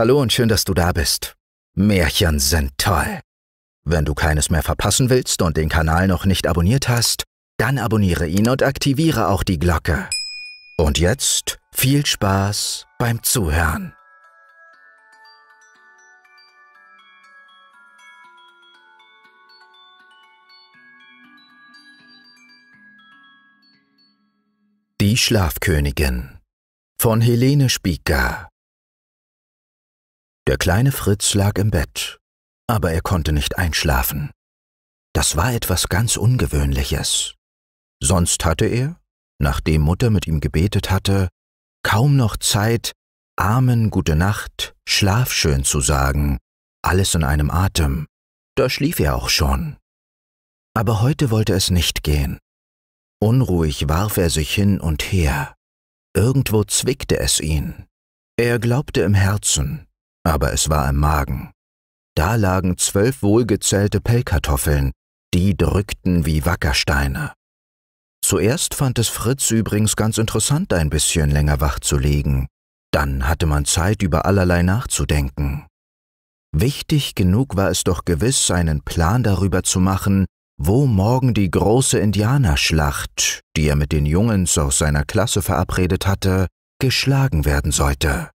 Hallo und schön, dass du da bist. Märchen sind toll. Wenn du keines mehr verpassen willst und den Kanal noch nicht abonniert hast, dann abonniere ihn und aktiviere auch die Glocke. Und jetzt viel Spaß beim Zuhören. Die Schlafkönigin von Helene Spieker der kleine Fritz lag im Bett, aber er konnte nicht einschlafen. Das war etwas ganz Ungewöhnliches. Sonst hatte er, nachdem Mutter mit ihm gebetet hatte, kaum noch Zeit, Amen, gute Nacht, Schlaf schön zu sagen, alles in einem Atem. Da schlief er auch schon. Aber heute wollte es nicht gehen. Unruhig warf er sich hin und her. Irgendwo zwickte es ihn. Er glaubte im Herzen, aber es war im Magen. Da lagen zwölf wohlgezählte Pellkartoffeln, die drückten wie Wackersteine. Zuerst fand es Fritz übrigens ganz interessant, ein bisschen länger wach zu liegen. Dann hatte man Zeit, über allerlei nachzudenken. Wichtig genug war es doch gewiss, einen Plan darüber zu machen, wo morgen die große Indianerschlacht, die er mit den Jungens aus seiner Klasse verabredet hatte, geschlagen werden sollte.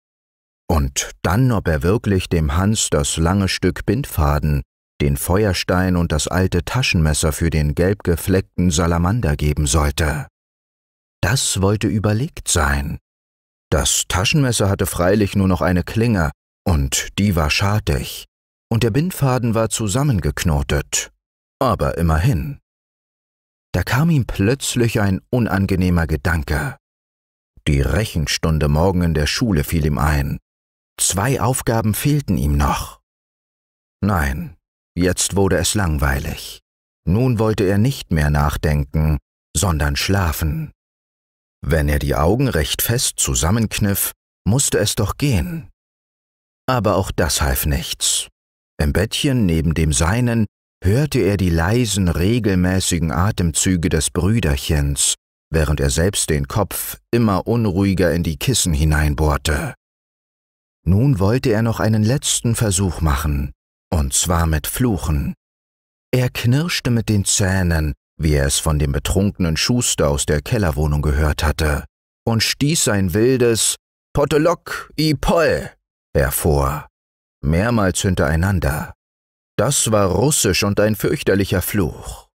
Und dann, ob er wirklich dem Hans das lange Stück Bindfaden, den Feuerstein und das alte Taschenmesser für den gelb gefleckten Salamander geben sollte. Das wollte überlegt sein. Das Taschenmesser hatte freilich nur noch eine Klinge, und die war schartig, und der Bindfaden war zusammengeknotet, aber immerhin. Da kam ihm plötzlich ein unangenehmer Gedanke. Die Rechenstunde morgen in der Schule fiel ihm ein. Zwei Aufgaben fehlten ihm noch. Nein, jetzt wurde es langweilig. Nun wollte er nicht mehr nachdenken, sondern schlafen. Wenn er die Augen recht fest zusammenkniff, musste es doch gehen. Aber auch das half nichts. Im Bettchen neben dem seinen hörte er die leisen, regelmäßigen Atemzüge des Brüderchens, während er selbst den Kopf immer unruhiger in die Kissen hineinbohrte. Nun wollte er noch einen letzten Versuch machen, und zwar mit Fluchen. Er knirschte mit den Zähnen, wie er es von dem betrunkenen Schuster aus der Kellerwohnung gehört hatte, und stieß ein wildes Potelok i Poll hervor, mehrmals hintereinander. Das war russisch und ein fürchterlicher Fluch.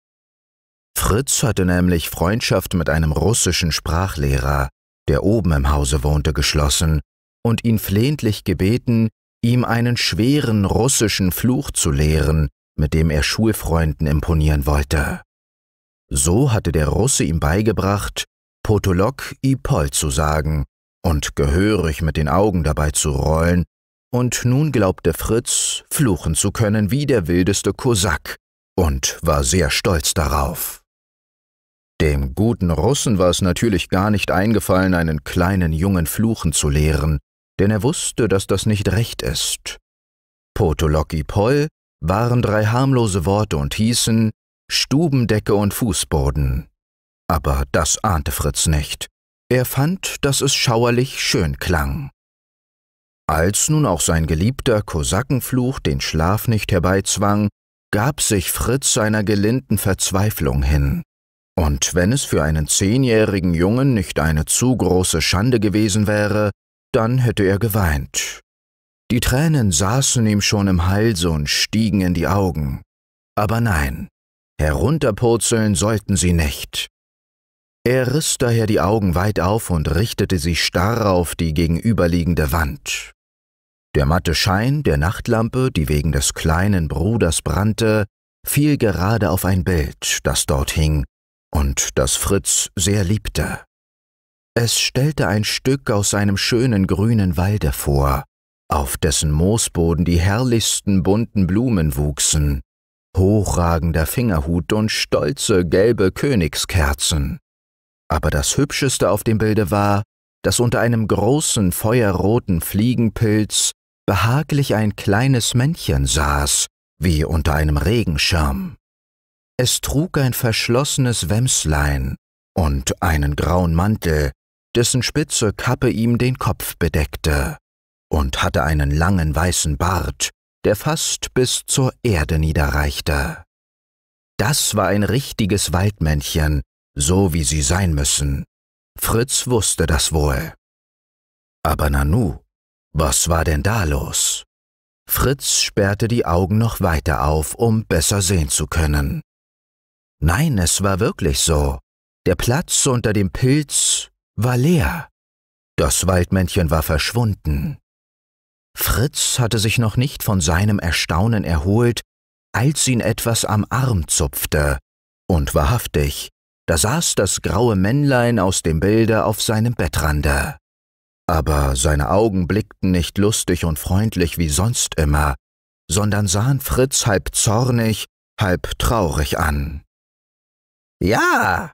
Fritz hatte nämlich Freundschaft mit einem russischen Sprachlehrer, der oben im Hause wohnte, geschlossen und ihn flehentlich gebeten, ihm einen schweren russischen Fluch zu lehren, mit dem er Schulfreunden imponieren wollte. So hatte der Russe ihm beigebracht, Potolok i Pol zu sagen und gehörig mit den Augen dabei zu rollen, und nun glaubte Fritz, fluchen zu können wie der wildeste Kosak und war sehr stolz darauf. Dem guten Russen war es natürlich gar nicht eingefallen, einen kleinen Jungen fluchen zu lehren, denn er wusste, dass das nicht recht ist. Potolocki Poll waren drei harmlose Worte und hießen Stubendecke und Fußboden. Aber das ahnte Fritz nicht. Er fand, dass es schauerlich schön klang. Als nun auch sein geliebter Kosakenfluch den Schlaf nicht herbeizwang, gab sich Fritz seiner gelinden Verzweiflung hin. Und wenn es für einen zehnjährigen Jungen nicht eine zu große Schande gewesen wäre, dann hätte er geweint. Die Tränen saßen ihm schon im Halse und stiegen in die Augen. Aber nein, herunterpurzeln sollten sie nicht. Er riss daher die Augen weit auf und richtete sie starr auf die gegenüberliegende Wand. Der matte Schein der Nachtlampe, die wegen des kleinen Bruders brannte, fiel gerade auf ein Bild, das dort hing und das Fritz sehr liebte. Es stellte ein Stück aus einem schönen grünen Walde vor, auf dessen Moosboden die herrlichsten bunten Blumen wuchsen, hochragender Fingerhut und stolze gelbe Königskerzen. Aber das Hübscheste auf dem Bilde war, dass unter einem großen feuerroten Fliegenpilz behaglich ein kleines Männchen saß, wie unter einem Regenschirm. Es trug ein verschlossenes Wämslein und einen grauen Mantel, dessen spitze Kappe ihm den Kopf bedeckte, und hatte einen langen weißen Bart, der fast bis zur Erde niederreichte. Das war ein richtiges Waldmännchen, so wie sie sein müssen. Fritz wusste das wohl. Aber Nanu, was war denn da los? Fritz sperrte die Augen noch weiter auf, um besser sehen zu können. Nein, es war wirklich so. Der Platz unter dem Pilz war leer. Das Waldmännchen war verschwunden. Fritz hatte sich noch nicht von seinem Erstaunen erholt, als ihn etwas am Arm zupfte. Und wahrhaftig, da saß das graue Männlein aus dem Bilde auf seinem Bettrande. Aber seine Augen blickten nicht lustig und freundlich wie sonst immer, sondern sahen Fritz halb zornig, halb traurig an. Ja,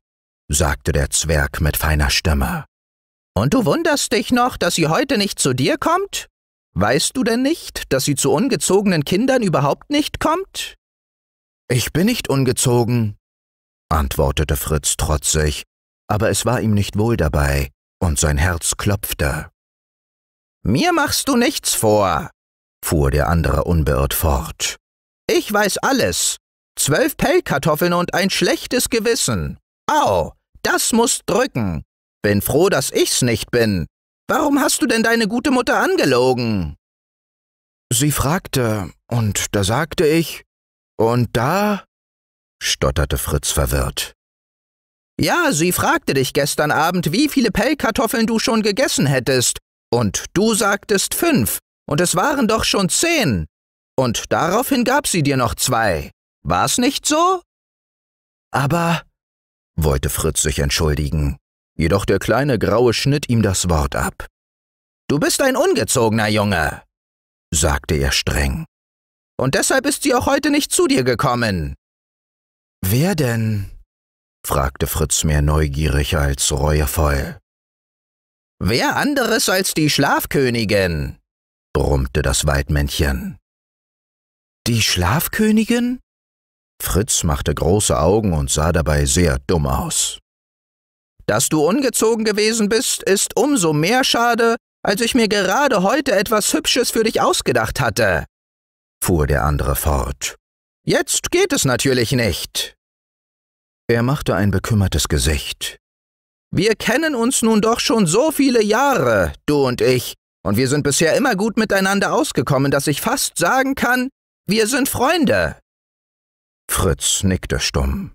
sagte der Zwerg mit feiner Stimme. Und du wunderst dich noch, dass sie heute nicht zu dir kommt? Weißt du denn nicht, dass sie zu ungezogenen Kindern überhaupt nicht kommt? Ich bin nicht ungezogen, antwortete Fritz trotzig, aber es war ihm nicht wohl dabei, und sein Herz klopfte. Mir machst du nichts vor, fuhr der andere unbeirrt fort. Ich weiß alles. Zwölf Pellkartoffeln und ein schlechtes Gewissen. Au, das muss drücken. Bin froh, dass ich's nicht bin. Warum hast du denn deine gute Mutter angelogen? Sie fragte, und da sagte ich, und da? stotterte Fritz verwirrt. Ja, sie fragte dich gestern Abend, wie viele Pellkartoffeln du schon gegessen hättest, und du sagtest fünf, und es waren doch schon zehn. Und daraufhin gab sie dir noch zwei. War's nicht so? Aber, wollte Fritz sich entschuldigen, jedoch der kleine Graue schnitt ihm das Wort ab. Du bist ein ungezogener Junge, sagte er streng. Und deshalb ist sie auch heute nicht zu dir gekommen. Wer denn? fragte Fritz mehr neugierig als reuevoll. Wer anderes als die Schlafkönigin? brummte das Waldmännchen. Die Schlafkönigin? Fritz machte große Augen und sah dabei sehr dumm aus. Dass du ungezogen gewesen bist, ist umso mehr schade, als ich mir gerade heute etwas Hübsches für dich ausgedacht hatte, fuhr der andere fort. Jetzt geht es natürlich nicht. Er machte ein bekümmertes Gesicht. Wir kennen uns nun doch schon so viele Jahre, du und ich, und wir sind bisher immer gut miteinander ausgekommen, dass ich fast sagen kann, wir sind Freunde. Fritz nickte stumm.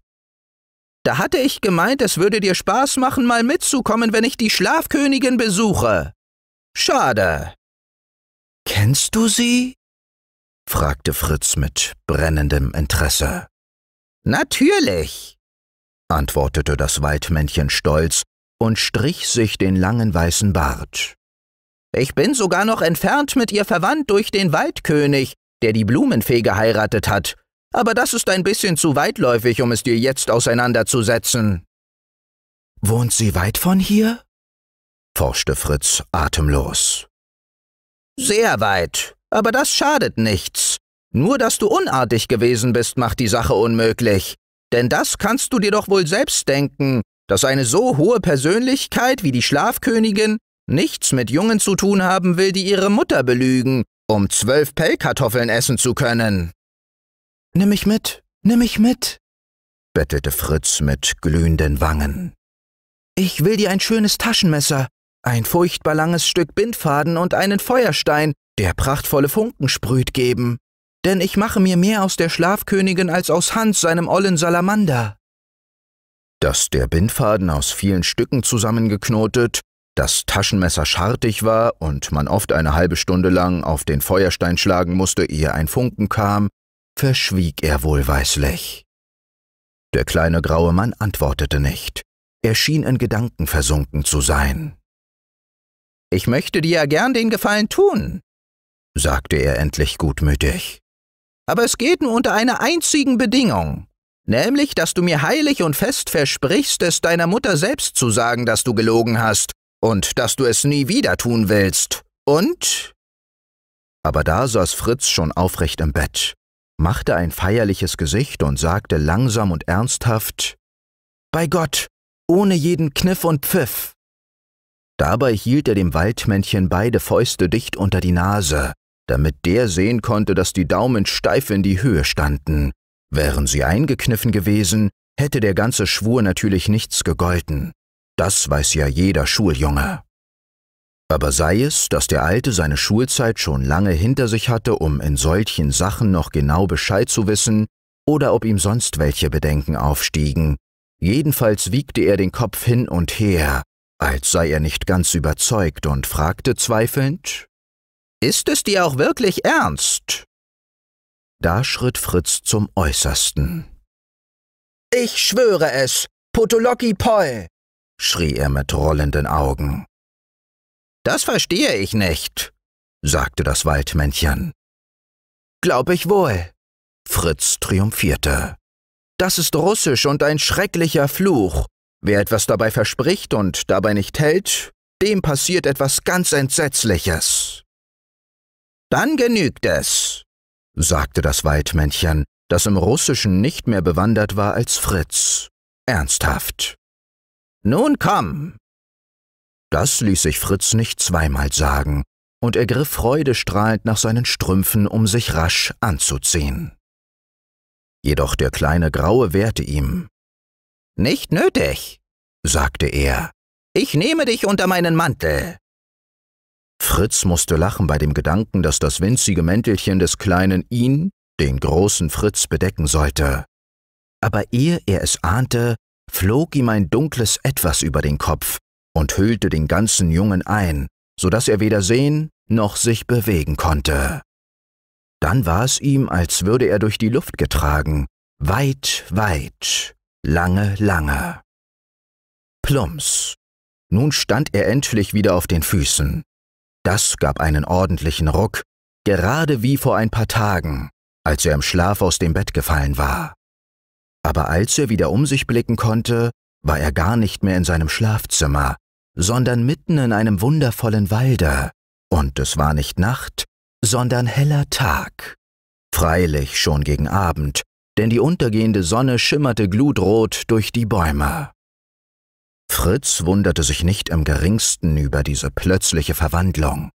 Da hatte ich gemeint, es würde dir Spaß machen, mal mitzukommen, wenn ich die Schlafkönigin besuche. Schade. Kennst du sie? fragte Fritz mit brennendem Interesse. Natürlich, antwortete das Waldmännchen stolz und strich sich den langen weißen Bart. Ich bin sogar noch entfernt mit ihr verwandt durch den Waldkönig, der die Blumenfee geheiratet hat, aber das ist ein bisschen zu weitläufig, um es dir jetzt auseinanderzusetzen. Wohnt sie weit von hier? forschte Fritz atemlos. Sehr weit, aber das schadet nichts. Nur dass du unartig gewesen bist, macht die Sache unmöglich. Denn das kannst du dir doch wohl selbst denken, dass eine so hohe Persönlichkeit wie die Schlafkönigin nichts mit Jungen zu tun haben will, die ihre Mutter belügen, um zwölf Pellkartoffeln essen zu können. Nimm mich mit, nimm mich mit, bettelte Fritz mit glühenden Wangen. Ich will dir ein schönes Taschenmesser, ein furchtbar langes Stück Bindfaden und einen Feuerstein, der prachtvolle Funken sprüht, geben. Denn ich mache mir mehr aus der Schlafkönigin als aus Hans, seinem ollen Salamander. Dass der Bindfaden aus vielen Stücken zusammengeknotet, das Taschenmesser schartig war und man oft eine halbe Stunde lang auf den Feuerstein schlagen musste, ehe ein Funken kam, verschwieg er wohlweislich. Der kleine graue Mann antwortete nicht. Er schien in Gedanken versunken zu sein. Ich möchte dir ja gern den Gefallen tun, sagte er endlich gutmütig. Aber es geht nur unter einer einzigen Bedingung, nämlich, dass du mir heilig und fest versprichst, es deiner Mutter selbst zu sagen, dass du gelogen hast und dass du es nie wieder tun willst. Und? Aber da saß Fritz schon aufrecht im Bett machte ein feierliches Gesicht und sagte langsam und ernsthaft Bei Gott, ohne jeden Kniff und Pfiff. Dabei hielt er dem Waldmännchen beide Fäuste dicht unter die Nase, damit der sehen konnte, dass die Daumen steif in die Höhe standen. Wären sie eingekniffen gewesen, hätte der ganze Schwur natürlich nichts gegolten. Das weiß ja jeder Schuljunge. Aber sei es, dass der Alte seine Schulzeit schon lange hinter sich hatte, um in solchen Sachen noch genau Bescheid zu wissen, oder ob ihm sonst welche Bedenken aufstiegen, jedenfalls wiegte er den Kopf hin und her, als sei er nicht ganz überzeugt und fragte zweifelnd Ist es dir auch wirklich ernst? Da schritt Fritz zum Äußersten. Ich schwöre es, Potolocki Poi! schrie er mit rollenden Augen. Das verstehe ich nicht, sagte das Waldmännchen. Glaub ich wohl. Fritz triumphierte. Das ist russisch und ein schrecklicher Fluch. Wer etwas dabei verspricht und dabei nicht hält, dem passiert etwas ganz Entsetzliches. Dann genügt es, sagte das Waldmännchen, das im Russischen nicht mehr bewandert war als Fritz. Ernsthaft. Nun komm, das ließ sich Fritz nicht zweimal sagen, und er griff freudestrahlend nach seinen Strümpfen, um sich rasch anzuziehen. Jedoch der kleine Graue wehrte ihm. Nicht nötig, sagte er. Ich nehme dich unter meinen Mantel. Fritz musste lachen bei dem Gedanken, dass das winzige Mäntelchen des Kleinen ihn, den großen Fritz, bedecken sollte. Aber ehe er es ahnte, flog ihm ein dunkles Etwas über den Kopf, und hüllte den ganzen Jungen ein, so dass er weder sehen noch sich bewegen konnte. Dann war es ihm, als würde er durch die Luft getragen, weit, weit, lange, lange. Plumps. Nun stand er endlich wieder auf den Füßen. Das gab einen ordentlichen Ruck, gerade wie vor ein paar Tagen, als er im Schlaf aus dem Bett gefallen war. Aber als er wieder um sich blicken konnte, war er gar nicht mehr in seinem Schlafzimmer, sondern mitten in einem wundervollen Walde, und es war nicht Nacht, sondern heller Tag. Freilich schon gegen Abend, denn die untergehende Sonne schimmerte glutrot durch die Bäume. Fritz wunderte sich nicht im geringsten über diese plötzliche Verwandlung.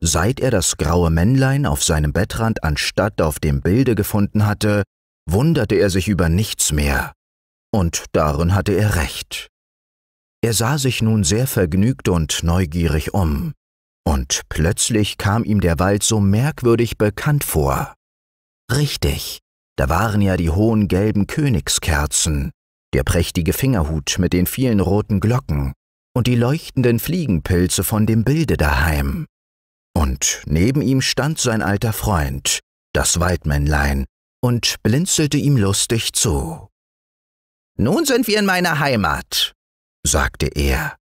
Seit er das graue Männlein auf seinem Bettrand anstatt auf dem Bilde gefunden hatte, wunderte er sich über nichts mehr. Und darin hatte er recht. Er sah sich nun sehr vergnügt und neugierig um, und plötzlich kam ihm der Wald so merkwürdig bekannt vor. Richtig, da waren ja die hohen gelben Königskerzen, der prächtige Fingerhut mit den vielen roten Glocken und die leuchtenden Fliegenpilze von dem Bilde daheim. Und neben ihm stand sein alter Freund, das Waldmännlein, und blinzelte ihm lustig zu. Nun sind wir in meiner Heimat, sagte er.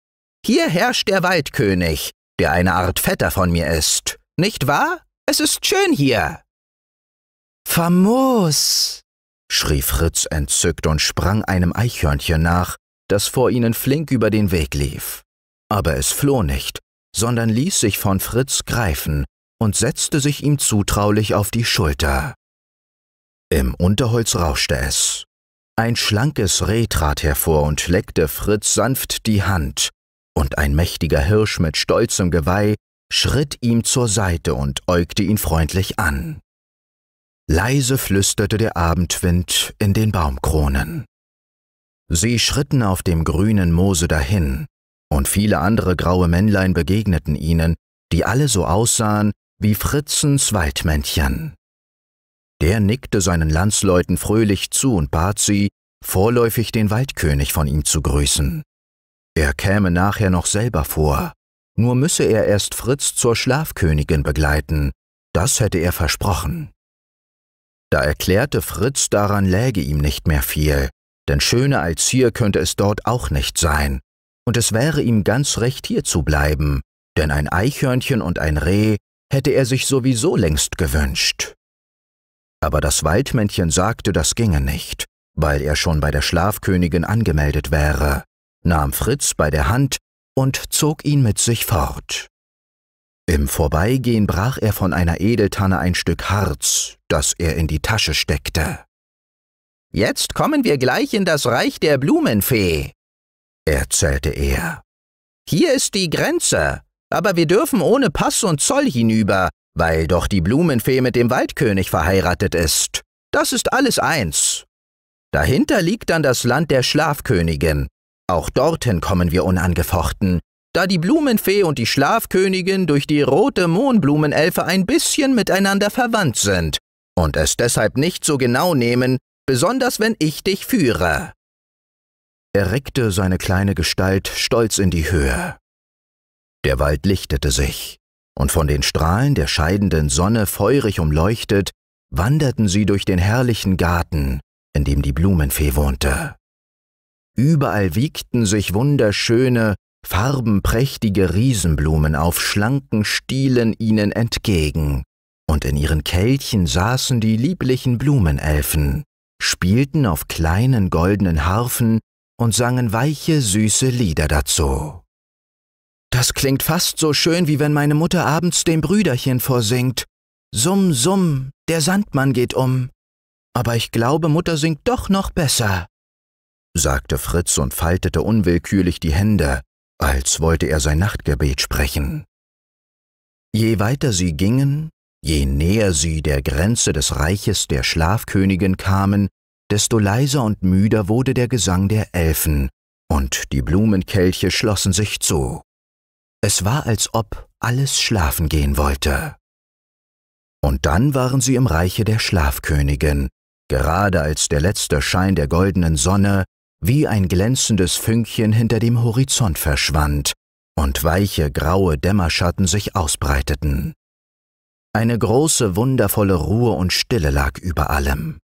Hier herrscht der Waldkönig, der eine Art Vetter von mir ist. Nicht wahr? Es ist schön hier. Famos! schrie Fritz entzückt und sprang einem Eichhörnchen nach, das vor ihnen flink über den Weg lief. Aber es floh nicht, sondern ließ sich von Fritz greifen und setzte sich ihm zutraulich auf die Schulter. Im Unterholz rauschte es. Ein schlankes Reh trat hervor und leckte Fritz sanft die Hand, und ein mächtiger Hirsch mit stolzem Geweih schritt ihm zur Seite und äugte ihn freundlich an. Leise flüsterte der Abendwind in den Baumkronen. Sie schritten auf dem grünen Moose dahin, und viele andere graue Männlein begegneten ihnen, die alle so aussahen wie Fritzens Waldmännchen. Der nickte seinen Landsleuten fröhlich zu und bat sie, vorläufig den Waldkönig von ihm zu grüßen. Er käme nachher noch selber vor, nur müsse er erst Fritz zur Schlafkönigin begleiten, das hätte er versprochen. Da erklärte Fritz, daran läge ihm nicht mehr viel, denn schöner als hier könnte es dort auch nicht sein, und es wäre ihm ganz recht hier zu bleiben, denn ein Eichhörnchen und ein Reh hätte er sich sowieso längst gewünscht aber das Waldmännchen sagte, das ginge nicht, weil er schon bei der Schlafkönigin angemeldet wäre, nahm Fritz bei der Hand und zog ihn mit sich fort. Im Vorbeigehen brach er von einer Edeltanne ein Stück Harz, das er in die Tasche steckte. Jetzt kommen wir gleich in das Reich der Blumenfee, erzählte er. Hier ist die Grenze, aber wir dürfen ohne Pass und Zoll hinüber, weil doch die Blumenfee mit dem Waldkönig verheiratet ist. Das ist alles eins. Dahinter liegt dann das Land der Schlafkönigin. Auch dorthin kommen wir unangefochten, da die Blumenfee und die Schlafkönigin durch die rote Mohnblumenelfe ein bisschen miteinander verwandt sind und es deshalb nicht so genau nehmen, besonders wenn ich dich führe. Er reckte seine kleine Gestalt stolz in die Höhe. Der Wald lichtete sich und von den Strahlen der scheidenden Sonne feurig umleuchtet, wanderten sie durch den herrlichen Garten, in dem die Blumenfee wohnte. Überall wiegten sich wunderschöne, farbenprächtige Riesenblumen auf schlanken Stielen ihnen entgegen, und in ihren Kelchen saßen die lieblichen Blumenelfen, spielten auf kleinen goldenen Harfen und sangen weiche, süße Lieder dazu. Das klingt fast so schön, wie wenn meine Mutter abends dem Brüderchen vorsingt. Summ, summ, der Sandmann geht um. Aber ich glaube, Mutter singt doch noch besser, sagte Fritz und faltete unwillkürlich die Hände, als wollte er sein Nachtgebet sprechen. Je weiter sie gingen, je näher sie der Grenze des Reiches der Schlafkönigin kamen, desto leiser und müder wurde der Gesang der Elfen, und die Blumenkelche schlossen sich zu. Es war, als ob alles schlafen gehen wollte. Und dann waren sie im Reiche der Schlafkönigin, gerade als der letzte Schein der goldenen Sonne wie ein glänzendes Fünkchen hinter dem Horizont verschwand und weiche graue Dämmerschatten sich ausbreiteten. Eine große, wundervolle Ruhe und Stille lag über allem.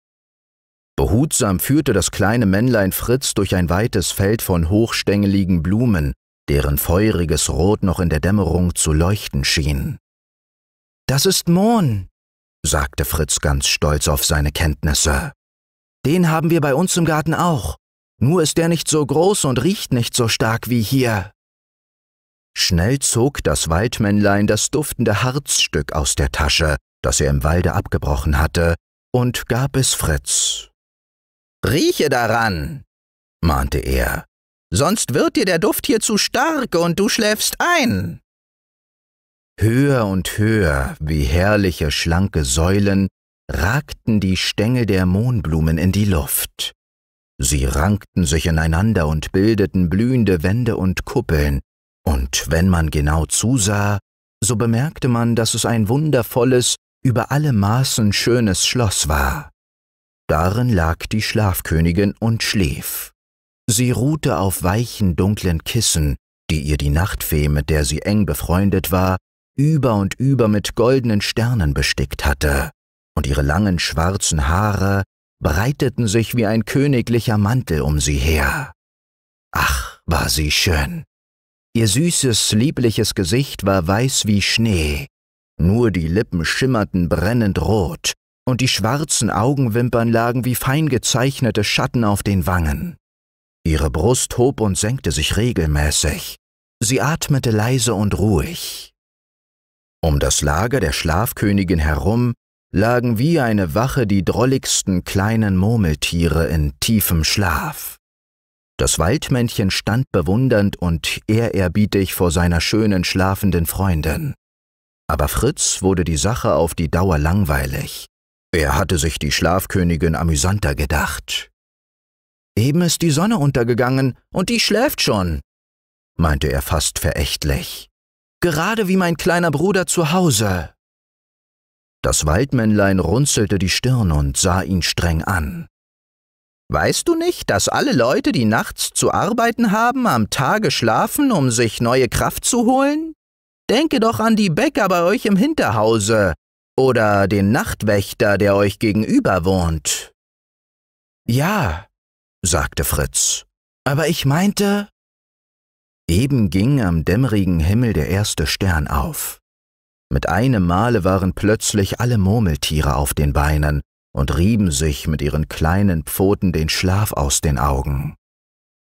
Behutsam führte das kleine Männlein Fritz durch ein weites Feld von hochstängeligen Blumen, deren feuriges Rot noch in der Dämmerung zu leuchten schien. Das ist Mohn, sagte Fritz ganz stolz auf seine Kenntnisse. Den haben wir bei uns im Garten auch, nur ist der nicht so groß und riecht nicht so stark wie hier. Schnell zog das Waldmännlein das duftende Harzstück aus der Tasche, das er im Walde abgebrochen hatte, und gab es Fritz. Rieche daran, mahnte er sonst wird dir der Duft hier zu stark und du schläfst ein. Höher und höher, wie herrliche schlanke Säulen, ragten die Stängel der Mohnblumen in die Luft. Sie rankten sich ineinander und bildeten blühende Wände und Kuppeln, und wenn man genau zusah, so bemerkte man, dass es ein wundervolles, über alle Maßen schönes Schloss war. Darin lag die Schlafkönigin und schlief. Sie ruhte auf weichen, dunklen Kissen, die ihr die Nachtfee, mit der sie eng befreundet war, über und über mit goldenen Sternen bestickt hatte, und ihre langen schwarzen Haare breiteten sich wie ein königlicher Mantel um sie her. Ach, war sie schön. Ihr süßes, liebliches Gesicht war weiß wie Schnee, nur die Lippen schimmerten brennend rot, und die schwarzen Augenwimpern lagen wie fein gezeichnete Schatten auf den Wangen. Ihre Brust hob und senkte sich regelmäßig. Sie atmete leise und ruhig. Um das Lager der Schlafkönigin herum lagen wie eine Wache die drolligsten kleinen Murmeltiere in tiefem Schlaf. Das Waldmännchen stand bewundernd und ehrerbietig vor seiner schönen schlafenden Freundin. Aber Fritz wurde die Sache auf die Dauer langweilig. Er hatte sich die Schlafkönigin amüsanter gedacht. Eben ist die Sonne untergegangen und die schläft schon, meinte er fast verächtlich. Gerade wie mein kleiner Bruder zu Hause. Das Waldmännlein runzelte die Stirn und sah ihn streng an. Weißt du nicht, dass alle Leute, die nachts zu arbeiten haben, am Tage schlafen, um sich neue Kraft zu holen? Denke doch an die Bäcker bei euch im Hinterhause oder den Nachtwächter, der euch gegenüber wohnt. Ja, sagte Fritz. Aber ich meinte. Eben ging am dämmerigen Himmel der erste Stern auf. Mit einem Male waren plötzlich alle Murmeltiere auf den Beinen und rieben sich mit ihren kleinen Pfoten den Schlaf aus den Augen.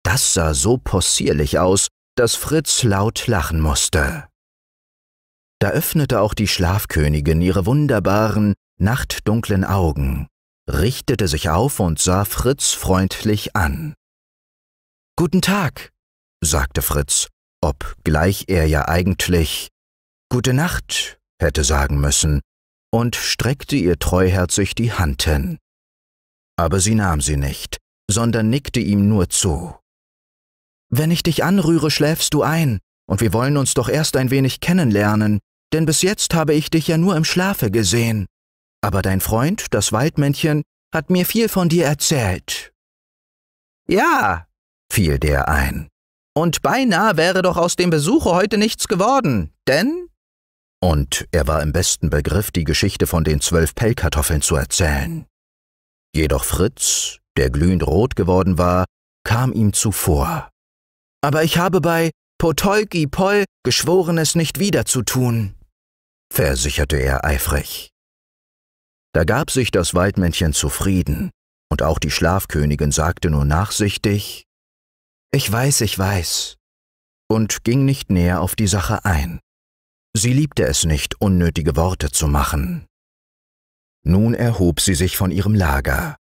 Das sah so possierlich aus, dass Fritz laut lachen musste. Da öffnete auch die Schlafkönigin ihre wunderbaren, nachtdunklen Augen richtete sich auf und sah Fritz freundlich an. Guten Tag, sagte Fritz, obgleich er ja eigentlich Gute Nacht hätte sagen müssen und streckte ihr treuherzig die Hand hin. Aber sie nahm sie nicht, sondern nickte ihm nur zu. Wenn ich dich anrühre, schläfst du ein, und wir wollen uns doch erst ein wenig kennenlernen, denn bis jetzt habe ich dich ja nur im Schlafe gesehen. Aber dein Freund, das Waldmännchen, hat mir viel von dir erzählt. Ja, fiel der ein. Und beinahe wäre doch aus dem Besuche heute nichts geworden, denn und er war im besten Begriff, die Geschichte von den zwölf Pellkartoffeln zu erzählen. Jedoch Fritz, der glühend rot geworden war, kam ihm zuvor. Aber ich habe bei Potolki Poll geschworen, es nicht wieder zu tun, versicherte er eifrig. Da gab sich das Waldmännchen zufrieden, und auch die Schlafkönigin sagte nur nachsichtig Ich weiß, ich weiß, und ging nicht näher auf die Sache ein. Sie liebte es nicht, unnötige Worte zu machen. Nun erhob sie sich von ihrem Lager,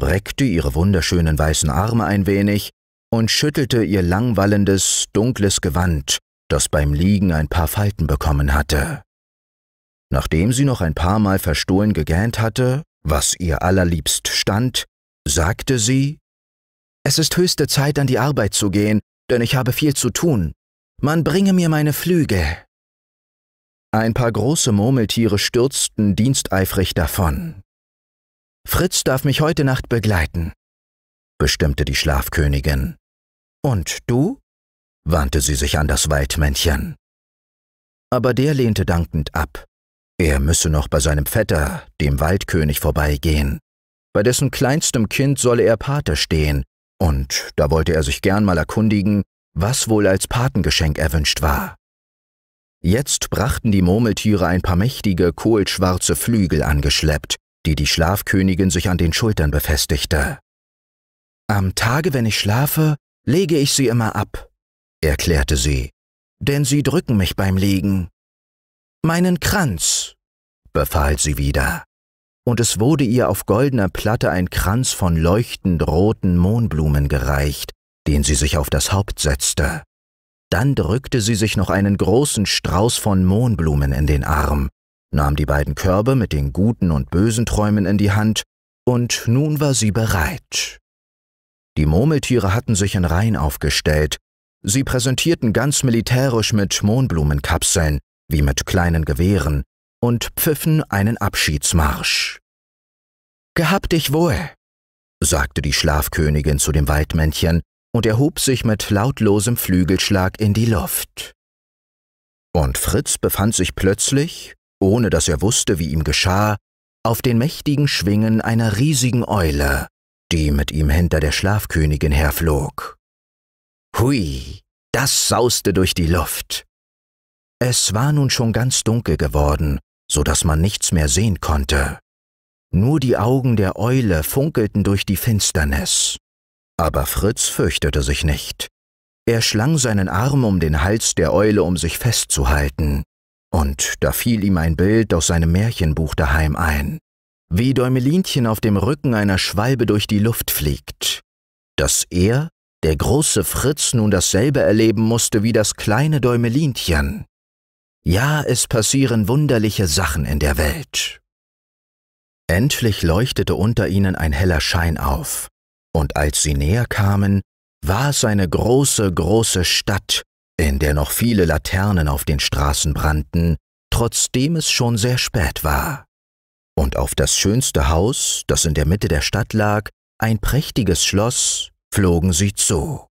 reckte ihre wunderschönen weißen Arme ein wenig und schüttelte ihr langwallendes, dunkles Gewand, das beim Liegen ein paar Falten bekommen hatte. Nachdem sie noch ein paar Mal verstohlen gegähnt hatte, was ihr allerliebst stand, sagte sie Es ist höchste Zeit, an die Arbeit zu gehen, denn ich habe viel zu tun. Man bringe mir meine Flüge. Ein paar große Murmeltiere stürzten diensteifrig davon. Fritz darf mich heute Nacht begleiten, bestimmte die Schlafkönigin. Und du? wandte sie sich an das Waldmännchen. Aber der lehnte dankend ab. Er müsse noch bei seinem Vetter, dem Waldkönig, vorbeigehen. Bei dessen kleinstem Kind solle er Pate stehen, und da wollte er sich gern mal erkundigen, was wohl als Patengeschenk erwünscht war. Jetzt brachten die Murmeltiere ein paar mächtige, kohlschwarze Flügel angeschleppt, die die Schlafkönigin sich an den Schultern befestigte. Am Tage, wenn ich schlafe, lege ich sie immer ab, erklärte sie, denn sie drücken mich beim Liegen. Meinen Kranz, befahl sie wieder, und es wurde ihr auf goldener Platte ein Kranz von leuchtend roten Mohnblumen gereicht, den sie sich auf das Haupt setzte. Dann drückte sie sich noch einen großen Strauß von Mohnblumen in den Arm, nahm die beiden Körbe mit den guten und bösen Träumen in die Hand, und nun war sie bereit. Die Murmeltiere hatten sich in Reihen aufgestellt, sie präsentierten ganz militärisch mit Mohnblumenkapseln, wie mit kleinen Gewehren, und pfiffen einen Abschiedsmarsch. Gehab dich wohl, sagte die Schlafkönigin zu dem Waldmännchen und erhob sich mit lautlosem Flügelschlag in die Luft. Und Fritz befand sich plötzlich, ohne dass er wusste, wie ihm geschah, auf den mächtigen Schwingen einer riesigen Eule, die mit ihm hinter der Schlafkönigin herflog. Hui, das sauste durch die Luft. Es war nun schon ganz dunkel geworden, so dass man nichts mehr sehen konnte. Nur die Augen der Eule funkelten durch die Finsternis. Aber Fritz fürchtete sich nicht. Er schlang seinen Arm um den Hals der Eule, um sich festzuhalten. Und da fiel ihm ein Bild aus seinem Märchenbuch daheim ein. Wie Däumelinchen auf dem Rücken einer Schwalbe durch die Luft fliegt. Dass er, der große Fritz, nun dasselbe erleben musste wie das kleine Däumelinchen. Ja, es passieren wunderliche Sachen in der Welt. Endlich leuchtete unter ihnen ein heller Schein auf, und als sie näher kamen, war es eine große, große Stadt, in der noch viele Laternen auf den Straßen brannten, trotzdem es schon sehr spät war. Und auf das schönste Haus, das in der Mitte der Stadt lag, ein prächtiges Schloss, flogen sie zu.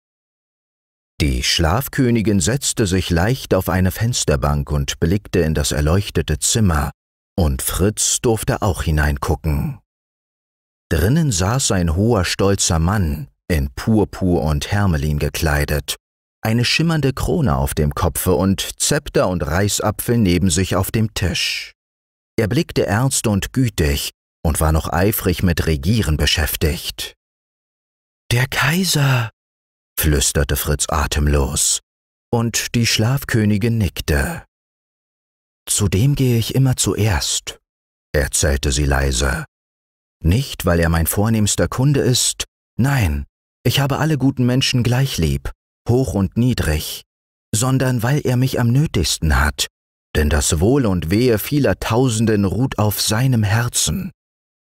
Die Schlafkönigin setzte sich leicht auf eine Fensterbank und blickte in das erleuchtete Zimmer, und Fritz durfte auch hineingucken. Drinnen saß ein hoher, stolzer Mann, in Purpur und Hermelin gekleidet, eine schimmernde Krone auf dem Kopfe und Zepter und Reisapfel neben sich auf dem Tisch. Er blickte ernst und gütig und war noch eifrig mit Regieren beschäftigt. Der Kaiser, flüsterte Fritz atemlos, und die Schlafkönigin nickte. Zu dem gehe ich immer zuerst, erzählte sie leise. Nicht, weil er mein vornehmster Kunde ist, nein, ich habe alle guten Menschen gleich lieb, hoch und niedrig, sondern weil er mich am nötigsten hat, denn das Wohl und Wehe vieler Tausenden ruht auf seinem Herzen.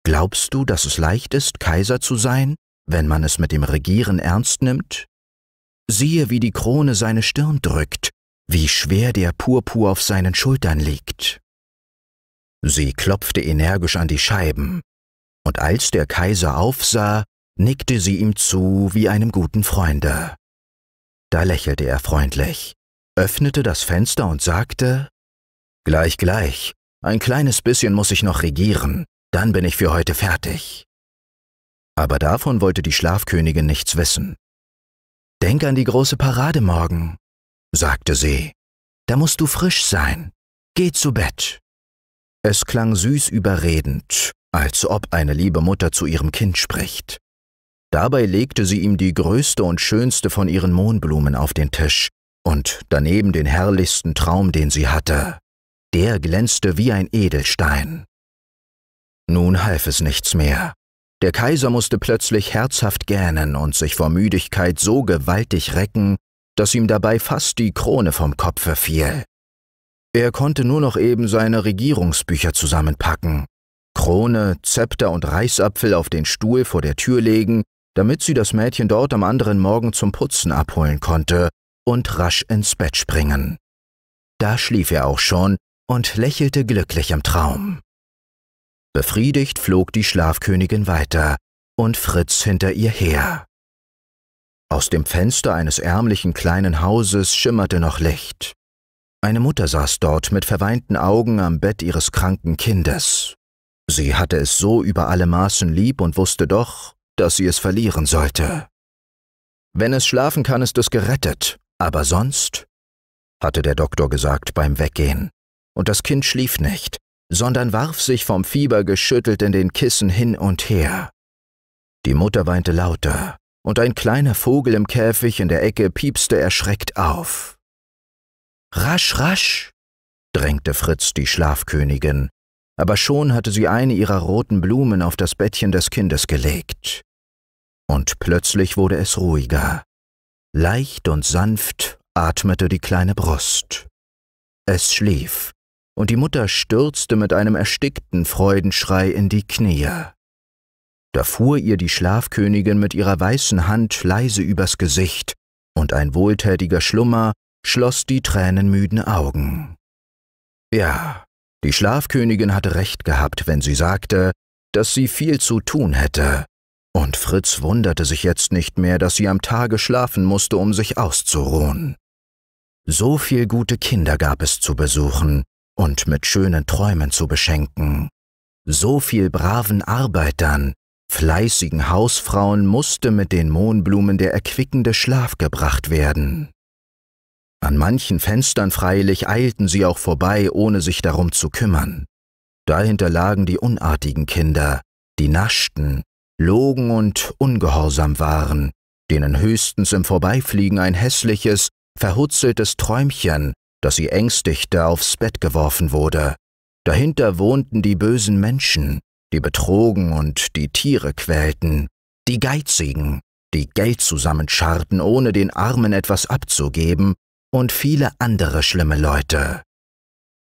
Glaubst du, dass es leicht ist, Kaiser zu sein, wenn man es mit dem Regieren ernst nimmt? Siehe, wie die Krone seine Stirn drückt, wie schwer der Purpur auf seinen Schultern liegt. Sie klopfte energisch an die Scheiben, und als der Kaiser aufsah, nickte sie ihm zu wie einem guten Freunde. Da lächelte er freundlich, öffnete das Fenster und sagte, Gleich, gleich, ein kleines bisschen muss ich noch regieren, dann bin ich für heute fertig. Aber davon wollte die Schlafkönigin nichts wissen. Denk an die große Parade morgen, sagte sie. Da musst du frisch sein. Geh zu Bett. Es klang süß überredend, als ob eine liebe Mutter zu ihrem Kind spricht. Dabei legte sie ihm die größte und schönste von ihren Mohnblumen auf den Tisch und daneben den herrlichsten Traum, den sie hatte. Der glänzte wie ein Edelstein. Nun half es nichts mehr. Der Kaiser musste plötzlich herzhaft gähnen und sich vor Müdigkeit so gewaltig recken, dass ihm dabei fast die Krone vom Kopfe fiel. Er konnte nur noch eben seine Regierungsbücher zusammenpacken, Krone, Zepter und Reichsapfel auf den Stuhl vor der Tür legen, damit sie das Mädchen dort am anderen Morgen zum Putzen abholen konnte, und rasch ins Bett springen. Da schlief er auch schon und lächelte glücklich im Traum. Befriedigt flog die Schlafkönigin weiter und Fritz hinter ihr her. Aus dem Fenster eines ärmlichen kleinen Hauses schimmerte noch Licht. Eine Mutter saß dort mit verweinten Augen am Bett ihres kranken Kindes. Sie hatte es so über alle Maßen lieb und wusste doch, dass sie es verlieren sollte. Wenn es schlafen kann, ist es gerettet, aber sonst? hatte der Doktor gesagt beim Weggehen. Und das Kind schlief nicht, sondern warf sich vom Fieber geschüttelt in den Kissen hin und her. Die Mutter weinte lauter, und ein kleiner Vogel im Käfig in der Ecke piepste erschreckt auf. Rasch, rasch, drängte Fritz die Schlafkönigin, aber schon hatte sie eine ihrer roten Blumen auf das Bettchen des Kindes gelegt. Und plötzlich wurde es ruhiger. Leicht und sanft atmete die kleine Brust. Es schlief, und die Mutter stürzte mit einem erstickten Freudenschrei in die Knie. Da fuhr ihr die Schlafkönigin mit ihrer weißen Hand leise übers Gesicht, und ein wohltätiger Schlummer schloss die tränenmüden Augen. Ja, die Schlafkönigin hatte recht gehabt, wenn sie sagte, dass sie viel zu tun hätte, und Fritz wunderte sich jetzt nicht mehr, dass sie am Tage schlafen musste, um sich auszuruhen. So viel gute Kinder gab es zu besuchen, und mit schönen Träumen zu beschenken. So viel braven Arbeitern, fleißigen Hausfrauen musste mit den Mohnblumen der erquickende Schlaf gebracht werden. An manchen Fenstern freilich eilten sie auch vorbei, ohne sich darum zu kümmern. Dahinter lagen die unartigen Kinder, die naschten, logen und ungehorsam waren, denen höchstens im Vorbeifliegen ein hässliches, verhutzeltes Träumchen dass sie ängstigte aufs Bett geworfen wurde. Dahinter wohnten die bösen Menschen, die betrogen und die Tiere quälten, die Geizigen, die Geld zusammenscharrten, ohne den Armen etwas abzugeben, und viele andere schlimme Leute.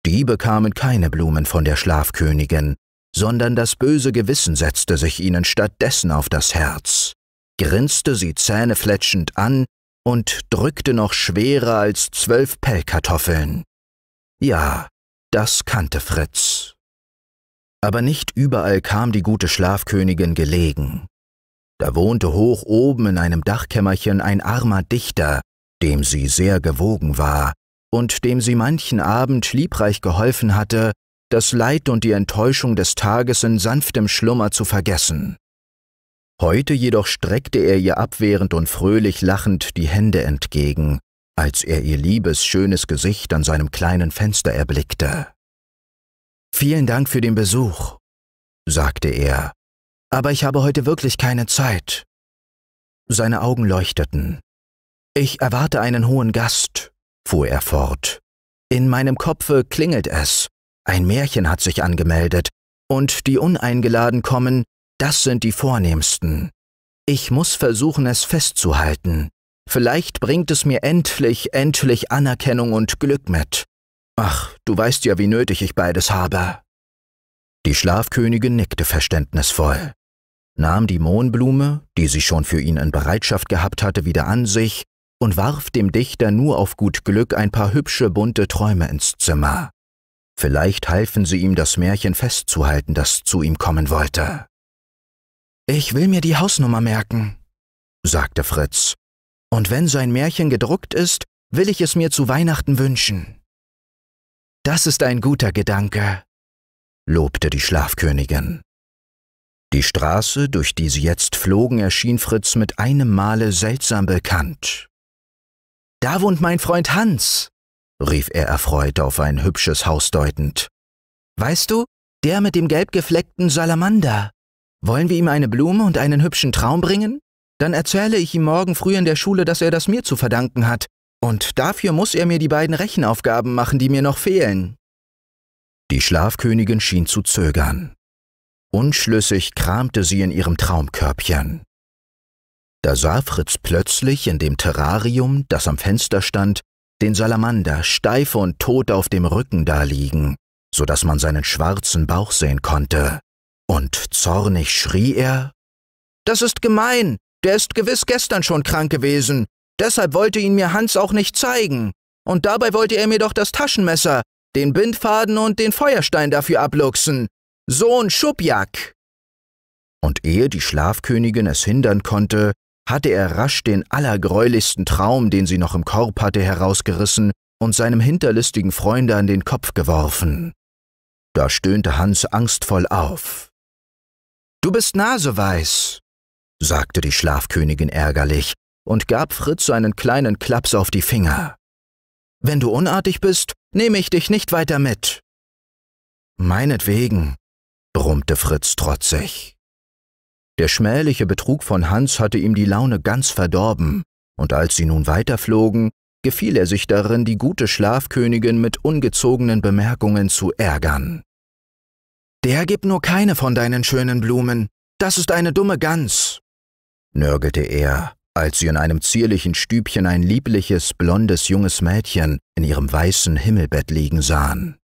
Die bekamen keine Blumen von der Schlafkönigin, sondern das böse Gewissen setzte sich ihnen stattdessen auf das Herz, grinste sie zähnefletschend an und drückte noch schwerer als zwölf Pellkartoffeln. Ja, das kannte Fritz. Aber nicht überall kam die gute Schlafkönigin gelegen. Da wohnte hoch oben in einem Dachkämmerchen ein armer Dichter, dem sie sehr gewogen war und dem sie manchen Abend liebreich geholfen hatte, das Leid und die Enttäuschung des Tages in sanftem Schlummer zu vergessen. Heute jedoch streckte er ihr abwehrend und fröhlich lachend die Hände entgegen, als er ihr liebes, schönes Gesicht an seinem kleinen Fenster erblickte. Vielen Dank für den Besuch, sagte er, aber ich habe heute wirklich keine Zeit. Seine Augen leuchteten. Ich erwarte einen hohen Gast, fuhr er fort. In meinem Kopfe klingelt es. Ein Märchen hat sich angemeldet, und die uneingeladen kommen, das sind die vornehmsten. Ich muss versuchen, es festzuhalten. Vielleicht bringt es mir endlich, endlich Anerkennung und Glück mit. Ach, du weißt ja, wie nötig ich beides habe. Die Schlafkönigin nickte verständnisvoll, nahm die Mohnblume, die sie schon für ihn in Bereitschaft gehabt hatte, wieder an sich und warf dem Dichter nur auf gut Glück ein paar hübsche bunte Träume ins Zimmer. Vielleicht halfen sie ihm, das Märchen festzuhalten, das zu ihm kommen wollte. Ich will mir die Hausnummer merken, sagte Fritz. Und wenn sein Märchen gedruckt ist, will ich es mir zu Weihnachten wünschen. Das ist ein guter Gedanke, lobte die Schlafkönigin. Die Straße, durch die sie jetzt flogen, erschien Fritz mit einem Male seltsam bekannt. Da wohnt mein Freund Hans, rief er erfreut auf ein hübsches Haus deutend. Weißt du, der mit dem gelbgefleckten Salamander. Wollen wir ihm eine Blume und einen hübschen Traum bringen? Dann erzähle ich ihm morgen früh in der Schule, dass er das mir zu verdanken hat. Und dafür muss er mir die beiden Rechenaufgaben machen, die mir noch fehlen. Die Schlafkönigin schien zu zögern. Unschlüssig kramte sie in ihrem Traumkörbchen. Da sah Fritz plötzlich in dem Terrarium, das am Fenster stand, den Salamander steif und tot auf dem Rücken daliegen, so dass man seinen schwarzen Bauch sehen konnte. Und zornig schrie er Das ist gemein, der ist gewiss gestern schon krank gewesen, deshalb wollte ihn mir Hans auch nicht zeigen, und dabei wollte er mir doch das Taschenmesser, den Bindfaden und den Feuerstein dafür abluchsen. Sohn Schubjak! Und ehe die Schlafkönigin es hindern konnte, hatte er rasch den allergräulichsten Traum, den sie noch im Korb hatte, herausgerissen und seinem hinterlistigen Freunde an den Kopf geworfen. Da stöhnte Hans angstvoll auf. Du bist naseweiß, sagte die Schlafkönigin ärgerlich und gab Fritz einen kleinen Klaps auf die Finger. Wenn du unartig bist, nehme ich dich nicht weiter mit. Meinetwegen, brummte Fritz trotzig. Der schmähliche Betrug von Hans hatte ihm die Laune ganz verdorben, und als sie nun weiterflogen, gefiel er sich darin, die gute Schlafkönigin mit ungezogenen Bemerkungen zu ärgern. Der gibt nur keine von deinen schönen Blumen. Das ist eine dumme Gans, nörgelte er, als sie in einem zierlichen Stübchen ein liebliches, blondes, junges Mädchen in ihrem weißen Himmelbett liegen sahen.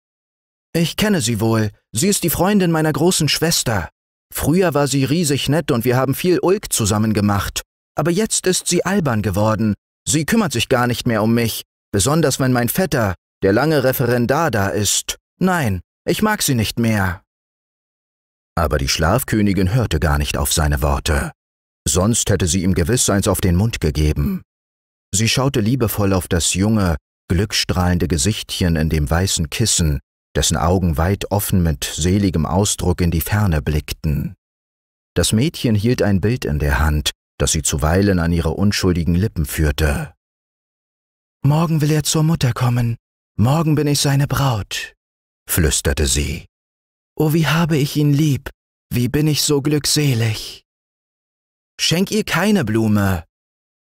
Ich kenne sie wohl. Sie ist die Freundin meiner großen Schwester. Früher war sie riesig nett und wir haben viel Ulk zusammen gemacht. Aber jetzt ist sie albern geworden. Sie kümmert sich gar nicht mehr um mich, besonders wenn mein Vetter, der lange Referendar da ist. Nein, ich mag sie nicht mehr. Aber die Schlafkönigin hörte gar nicht auf seine Worte. Sonst hätte sie ihm gewiss eins auf den Mund gegeben. Sie schaute liebevoll auf das junge, glückstrahlende Gesichtchen in dem weißen Kissen, dessen Augen weit offen mit seligem Ausdruck in die Ferne blickten. Das Mädchen hielt ein Bild in der Hand, das sie zuweilen an ihre unschuldigen Lippen führte. Morgen will er zur Mutter kommen, morgen bin ich seine Braut, flüsterte sie. O oh, wie habe ich ihn lieb, wie bin ich so glückselig. Schenk ihr keine Blume,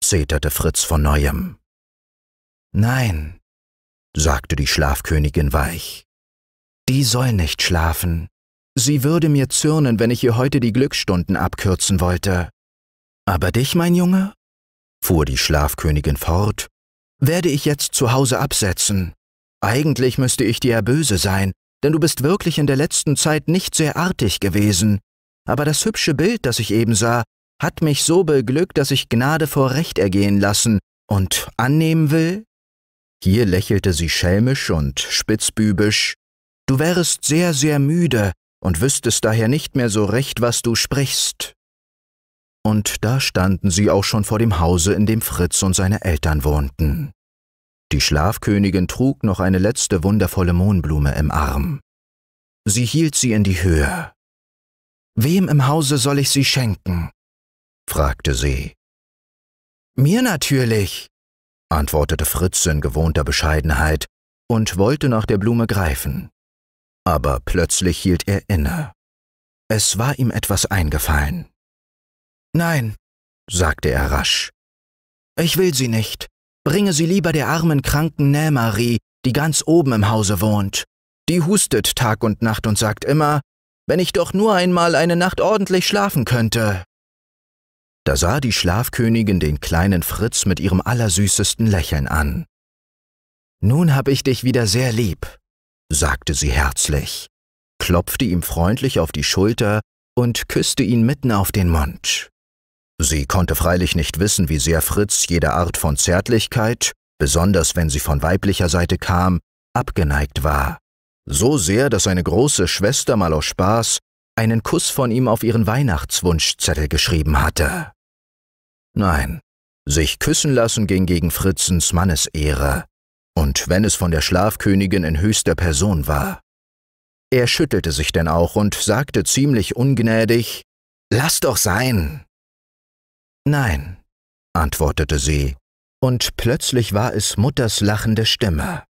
zeterte Fritz von neuem. Nein, sagte die Schlafkönigin weich. Die soll nicht schlafen. Sie würde mir zürnen, wenn ich ihr heute die Glücksstunden abkürzen wollte. Aber dich, mein Junge, fuhr die Schlafkönigin fort, werde ich jetzt zu Hause absetzen. Eigentlich müsste ich dir ja böse sein, denn du bist wirklich in der letzten Zeit nicht sehr artig gewesen, aber das hübsche Bild, das ich eben sah, hat mich so beglückt, dass ich Gnade vor Recht ergehen lassen und annehmen will? Hier lächelte sie schelmisch und spitzbübisch. Du wärest sehr, sehr müde und wüsstest daher nicht mehr so recht, was du sprichst. Und da standen sie auch schon vor dem Hause, in dem Fritz und seine Eltern wohnten. Die Schlafkönigin trug noch eine letzte wundervolle Mohnblume im Arm. Sie hielt sie in die Höhe. Wem im Hause soll ich sie schenken? fragte sie. Mir natürlich, antwortete Fritz in gewohnter Bescheidenheit und wollte nach der Blume greifen. Aber plötzlich hielt er inne. Es war ihm etwas eingefallen. Nein, sagte er rasch. Ich will sie nicht. Bringe sie lieber der armen kranken Nähmarie, die ganz oben im Hause wohnt. Die hustet Tag und Nacht und sagt immer, wenn ich doch nur einmal eine Nacht ordentlich schlafen könnte. Da sah die Schlafkönigin den kleinen Fritz mit ihrem allersüßesten Lächeln an. Nun habe ich dich wieder sehr lieb, sagte sie herzlich, klopfte ihm freundlich auf die Schulter und küsste ihn mitten auf den Mund. Sie konnte freilich nicht wissen, wie sehr Fritz jede Art von Zärtlichkeit, besonders wenn sie von weiblicher Seite kam, abgeneigt war. So sehr, dass seine große Schwester mal aus Spaß einen Kuss von ihm auf ihren Weihnachtswunschzettel geschrieben hatte. Nein, sich küssen lassen ging gegen Fritzens Mannesehre, und wenn es von der Schlafkönigin in höchster Person war. Er schüttelte sich denn auch und sagte ziemlich ungnädig, Lass doch sein! Nein, antwortete sie, und plötzlich war es Mutters lachende Stimme.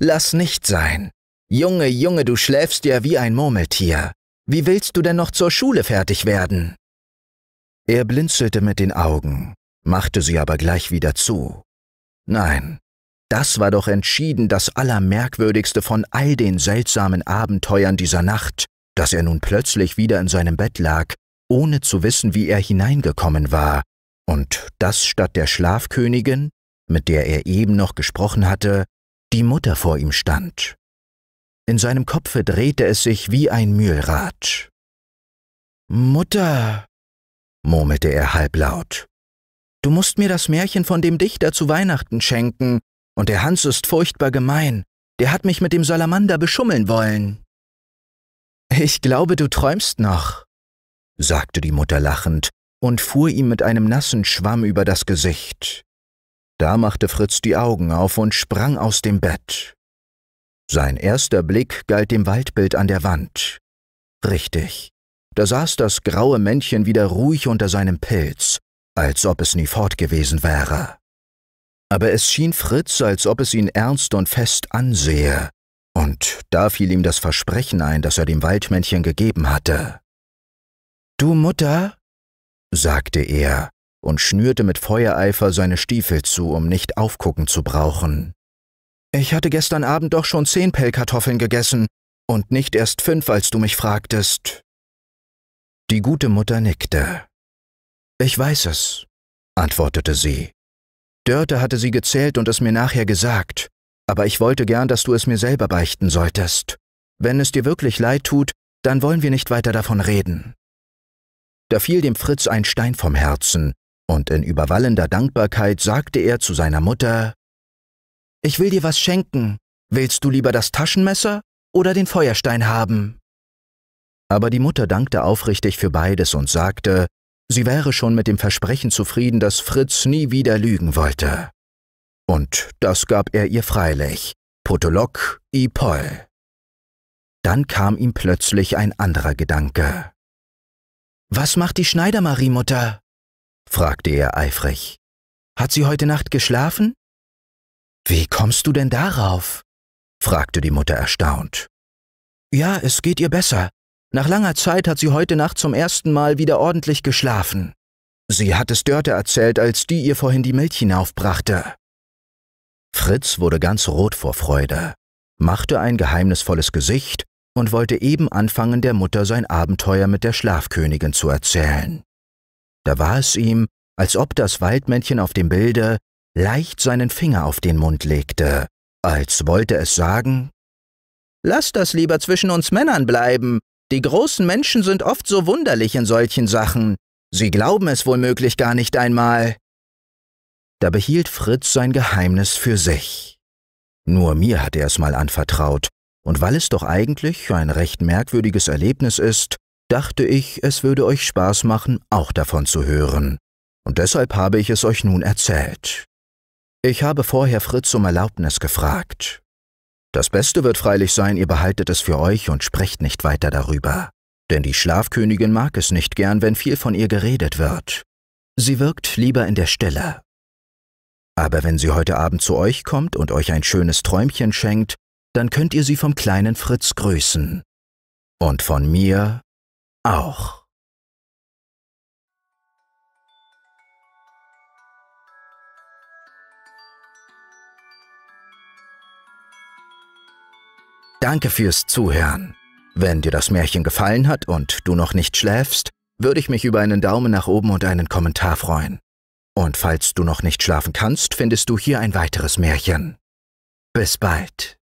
Lass nicht sein, Junge, Junge, du schläfst ja wie ein Murmeltier. Wie willst du denn noch zur Schule fertig werden? Er blinzelte mit den Augen, machte sie aber gleich wieder zu. Nein, das war doch entschieden das Allermerkwürdigste von all den seltsamen Abenteuern dieser Nacht, dass er nun plötzlich wieder in seinem Bett lag, ohne zu wissen, wie er hineingekommen war, und das statt der Schlafkönigin, mit der er eben noch gesprochen hatte, die Mutter vor ihm stand. In seinem Kopfe drehte es sich wie ein Mühlrad. Mutter, murmelte er halblaut, du musst mir das Märchen von dem Dichter zu Weihnachten schenken, und der Hans ist furchtbar gemein, der hat mich mit dem Salamander beschummeln wollen. Ich glaube, du träumst noch, sagte die Mutter lachend und fuhr ihm mit einem nassen Schwamm über das Gesicht. Da machte Fritz die Augen auf und sprang aus dem Bett. Sein erster Blick galt dem Waldbild an der Wand. Richtig. Da saß das graue Männchen wieder ruhig unter seinem Pilz, als ob es nie fort gewesen wäre. Aber es schien Fritz, als ob es ihn ernst und fest ansehe, und da fiel ihm das Versprechen ein, das er dem Waldmännchen gegeben hatte. Du Mutter, sagte er und schnürte mit Feuereifer seine Stiefel zu, um nicht aufgucken zu brauchen. Ich hatte gestern Abend doch schon zehn Pellkartoffeln gegessen und nicht erst fünf, als du mich fragtest. Die gute Mutter nickte. Ich weiß es, antwortete sie. Dörte hatte sie gezählt und es mir nachher gesagt, aber ich wollte gern, dass du es mir selber beichten solltest. Wenn es dir wirklich leid tut, dann wollen wir nicht weiter davon reden. Da fiel dem Fritz ein Stein vom Herzen, und in überwallender Dankbarkeit sagte er zu seiner Mutter ich will dir was schenken. Willst du lieber das Taschenmesser oder den Feuerstein haben? Aber die Mutter dankte aufrichtig für beides und sagte, sie wäre schon mit dem Versprechen zufrieden, dass Fritz nie wieder lügen wollte. Und das gab er ihr freilich. Potolok i Poll. Dann kam ihm plötzlich ein anderer Gedanke. Was macht die Schneidermarie, Mutter? fragte er eifrig. Hat sie heute Nacht geschlafen? Wie kommst du denn darauf? fragte die Mutter erstaunt. Ja, es geht ihr besser. Nach langer Zeit hat sie heute Nacht zum ersten Mal wieder ordentlich geschlafen. Sie hat es Dörte erzählt, als die ihr vorhin die Milch hinaufbrachte. Fritz wurde ganz rot vor Freude, machte ein geheimnisvolles Gesicht und wollte eben anfangen, der Mutter sein Abenteuer mit der Schlafkönigin zu erzählen. Da war es ihm, als ob das Waldmännchen auf dem Bilde leicht seinen Finger auf den Mund legte, als wollte es sagen, Lass das lieber zwischen uns Männern bleiben. Die großen Menschen sind oft so wunderlich in solchen Sachen. Sie glauben es wohl möglich gar nicht einmal. Da behielt Fritz sein Geheimnis für sich. Nur mir hat er es mal anvertraut, und weil es doch eigentlich ein recht merkwürdiges Erlebnis ist, dachte ich, es würde euch Spaß machen, auch davon zu hören. Und deshalb habe ich es euch nun erzählt. Ich habe vorher Fritz um Erlaubnis gefragt. Das Beste wird freilich sein, ihr behaltet es für euch und sprecht nicht weiter darüber. Denn die Schlafkönigin mag es nicht gern, wenn viel von ihr geredet wird. Sie wirkt lieber in der Stille. Aber wenn sie heute Abend zu euch kommt und euch ein schönes Träumchen schenkt, dann könnt ihr sie vom kleinen Fritz grüßen. Und von mir auch. Danke fürs Zuhören. Wenn dir das Märchen gefallen hat und du noch nicht schläfst, würde ich mich über einen Daumen nach oben und einen Kommentar freuen. Und falls du noch nicht schlafen kannst, findest du hier ein weiteres Märchen. Bis bald.